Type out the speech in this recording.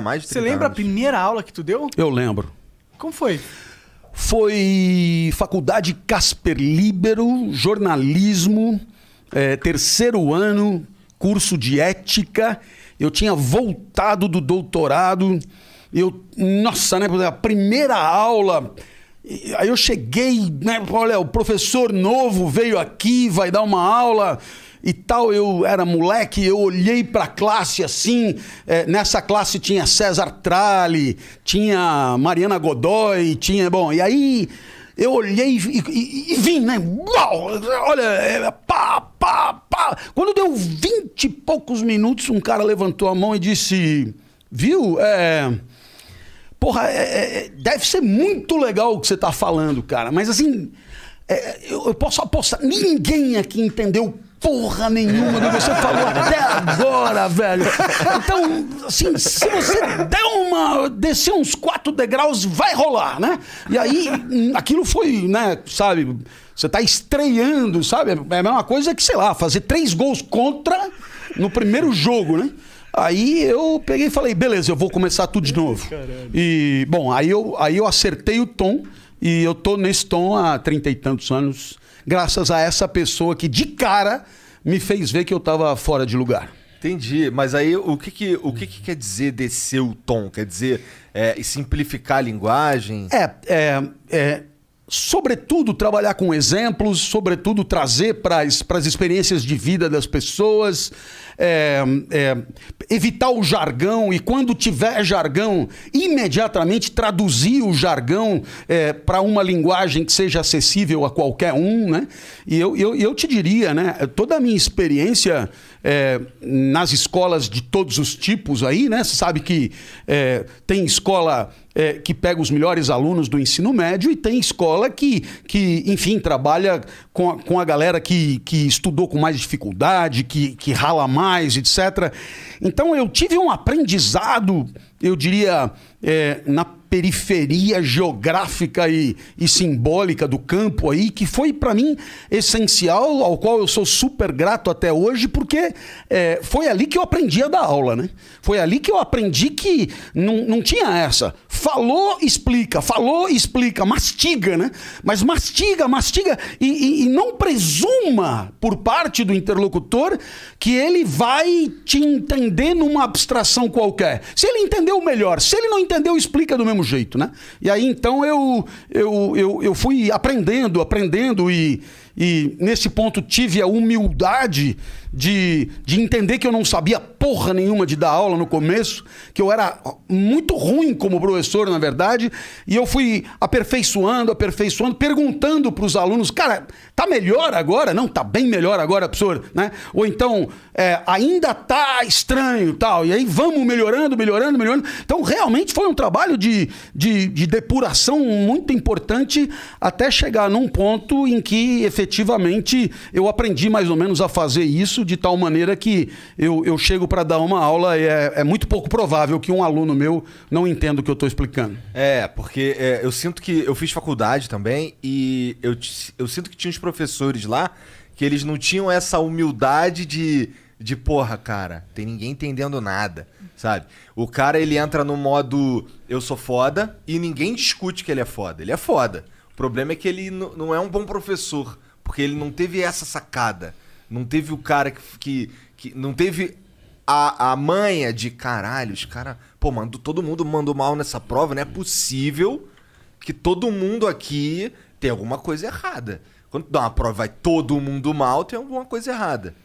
mais de Você lembra anos. a primeira aula que tu deu? Eu lembro. Como foi? Foi Faculdade Casper Libero, jornalismo, é, terceiro ano, curso de ética. Eu tinha voltado do doutorado. Eu, nossa, né? A primeira aula aí eu cheguei, né? Olha, o professor novo veio aqui, vai dar uma aula e tal. Eu era moleque, eu olhei para a classe assim. É, nessa classe tinha César Trali, tinha Mariana Godoy, tinha. Bom, e aí eu olhei e, e, e vim, né? Uau, olha, é, pá, pá, pá. Quando deu vinte e poucos minutos, um cara levantou a mão e disse: Viu, é. Porra, é, é, é, deve ser muito legal o que você tá falando, cara. Mas assim, é, eu, eu, posso apostar, ninguém aqui entendeu porra nenhuma do que você falou até agora, velho. Então, assim, se você der uma. descer uns quatro degraus, vai rolar, né? E aí, aquilo foi, né, sabe? Você tá estreando, sabe? É a mesma coisa que, sei lá, fazer três gols contra no primeiro jogo, né? Aí eu peguei e falei, beleza, eu vou começar tudo de novo. E, bom, aí eu, aí eu acertei o tom e eu tô nesse tom há trinta e tantos anos, graças a essa pessoa que de cara me fez ver que eu tava fora de lugar. Entendi, mas aí o que, que o que, que, quer dizer descer o tom? Quer dizer é, simplificar a linguagem? É, é, é, sobretudo trabalhar com exemplos, sobretudo trazer para as experiências de vida das pessoas, é, é, evitar o jargão e quando tiver jargão, imediatamente traduzir o jargão é, para uma linguagem que seja acessível a qualquer um, né? E eu, eu, eu te diria, né? Toda a minha experiência é, nas escolas de todos os tipos aí, né? Você sabe que é, tem escola é, que pega os melhores alunos do ensino médio e tem escola que, que enfim, trabalha com a, com a galera que, que estudou com mais dificuldade, que, que rala mais, etc. Então, então eu tive um aprendizado eu diria, é, na periferia geográfica e, e, simbólica do campo aí, que foi para mim essencial, ao qual eu sou super grato até hoje, porque é, foi ali que eu aprendi a dar aula, né? Foi ali que eu aprendi que não, não tinha essa. Falou, explica, falou, explica, mastiga, né? Mas mastiga, mastiga e, e, e não presuma por parte do interlocutor que ele vai te entender numa abstração qualquer. Se ele entender entendeu melhor. Se ele não entendeu, explica do mesmo jeito, né? E aí então eu eu, eu, eu fui aprendendo, aprendendo e, e nesse ponto tive a humildade de, de entender que eu não sabia porra nenhuma de dar aula no começo, que eu era muito ruim como professor, na verdade, e eu fui aperfeiçoando, aperfeiçoando, perguntando para os alunos, cara, tá melhor agora? Não, tá bem melhor agora, professor, né? Ou então, é, ainda tá estranho, tal. E aí vamos melhorando, melhorando, melhorando. Então, realmente foi um trabalho de, de, de depuração muito importante até chegar num ponto em que efetivamente eu aprendi mais ou menos a fazer isso de tal maneira que eu, eu chego para dar uma aula e é, é, muito pouco provável que um aluno meu não entenda o que eu estou explicando. É, porque é, eu sinto que eu fiz faculdade também e eu, eu sinto que tinha uns professores lá que eles não tinham essa humildade de, de porra, cara, tem ninguém entendendo nada, sabe? O cara ele entra no modo eu sou foda e ninguém discute que ele é foda. Ele é foda. O problema é que ele não é um bom professor, porque ele não teve essa sacada. Não teve o cara que, que, que não teve a, a manha é de caralho, os caras. Pô, mano, todo mundo mandou mal nessa prova, não é possível que todo mundo aqui tem alguma coisa errada. Quando dá uma prova vai todo mundo mal, tem alguma coisa errada.